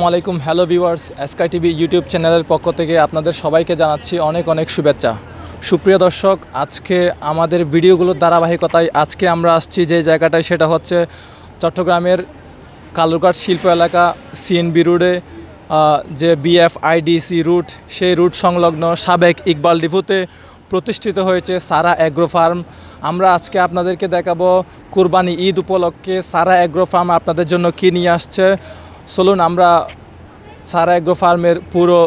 আলাইকুম hello viewers এসকাই TV YouTube চ্যানেলের পক্ষ থেকে আপনাদের সবাইকে জানাচ্ছি অনেক অনেক শুভেচ্ছা সুপ্রিয় দর্শক আজকে আমাদের ভিডিওগুলোর ধারাবাহিকতায় আজকে আমরা আসছি যে জায়গাটায় সেটা হচ্ছে চট্টগ্রামের কালুরঘাট শিল্প এলাকা সিএনবি রোডে যে বিএফআইডিসি রুট সেই রুট সংলগ্ন সাবেক ইকবাল ডিপুতে প্রতিষ্ঠিত হয়েছে সারা অ্যাগ্রো ফার্ম আমরা আজকে আপনাদেরকে দেখাবো কুরবানি ঈদ উপলক্ষে সারা অ্যাগ্রো ফার্ম আপনাদের জন্য কী নিয়ে আসছে চলুন আমরা সারা অ্যাগ্রো ফার্মের পুরো